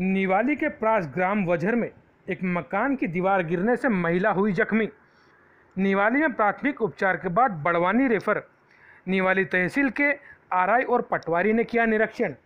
निवाली के पास ग्राम वजर में एक मकान की दीवार गिरने से महिला हुई जख्मी निवाली में प्राथमिक उपचार के बाद बड़वानी रेफर निवाली तहसील के आरआई और पटवारी ने किया निरीक्षण